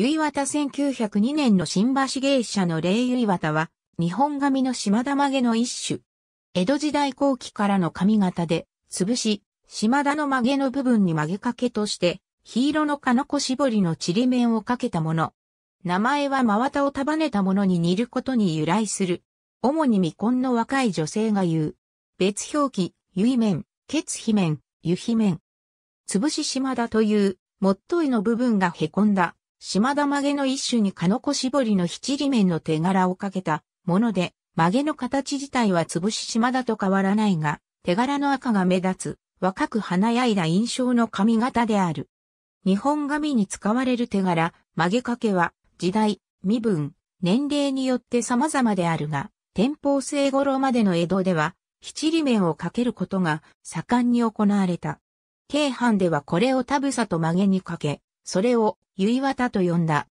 結わた1902年の新橋芸者の霊い岩田は、日本髪の島田曲げの一種。江戸時代後期からの髪型で、潰し、島田の曲げの部分に曲げかけとして、黄色の鹿の子絞りのちりめんをかけたもの。名前は真綿を束ねたものに似ることに由来する。主に未婚の若い女性が言う。別表記、結面、めん、面、湯皮面。潰し島田という、もっといの部分が凹んだ島田曲げの一種にかの子絞りの七里面の手柄をかけたもので、曲げの形自体は潰し島田と変わらないが、手柄の赤が目立つ、若く華やいだ印象の髪型である。日本髪に使われる手柄、曲げ掛けは、時代、身分、年齢によって様々であるが、天保生頃までの江戸では、七里面をかけることが盛んに行われた。京阪ではこれを田草と曲げにかけ、それを、ゆいわたと呼んだ。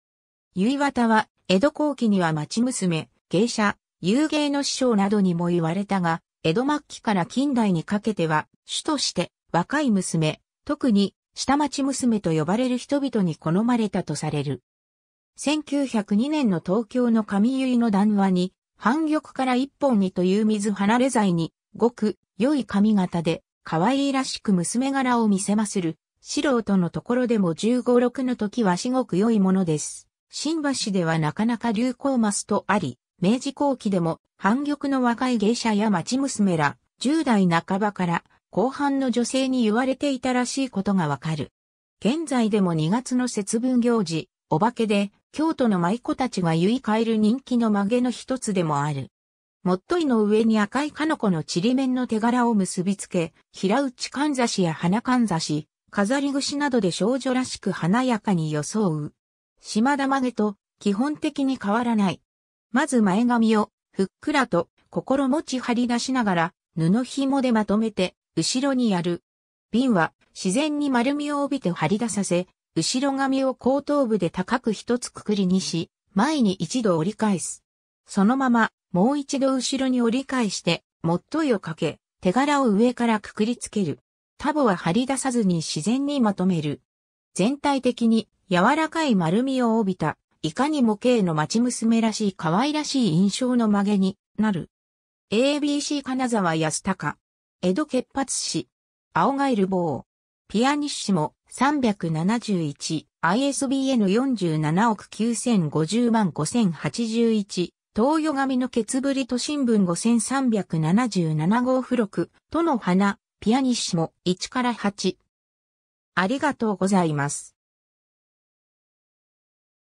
ゆいわたは、江戸後期には町娘、芸者、遊芸の師匠などにも言われたが、江戸末期から近代にかけては、主として若い娘、特に下町娘と呼ばれる人々に好まれたとされる。1902年の東京の上結の談話に、反玉から一本にという水離れ剤に、ごく良い髪型で、可愛いらしく娘柄を見せまする、素人のところでも15、6の時は至極良いものです。新橋ではなかなか流行マスとあり、明治後期でも、反玉の若い芸者や町娘ら、10代半ばから後半の女性に言われていたらしいことがわかる。現在でも2月の節分行事、お化けで、京都の舞妓たちが言い換える人気の曲げの一つでもある。もっといの上に赤いかのこのちりめんの手柄を結びつけ、平打ちかんざしや花かんざし、飾り串などで少女らしく華やかに装う。島田曲げと基本的に変わらない。まず前髪をふっくらと心持ち張り出しながら布紐でまとめて後ろにやる。瓶は自然に丸みを帯びて張り出させ、後ろ髪を後頭部で高く一つくくりにし、前に一度折り返す。そのままもう一度後ろに折り返して、もっといをかけ、手柄を上からくくりつける。タボは張り出さずに自然にまとめる。全体的に柔らかい丸みを帯びた、いかにも軽の町娘らしい可愛らしい印象の曲げになる。ABC 金沢安高。江戸潔髪師。青ガエル棒。ピアニッシモ 371ISBN47 億9050万5081。東洋紙のケツブリと新聞5377号付録、との花、ピアニッシモ1から8。ありがとうございます。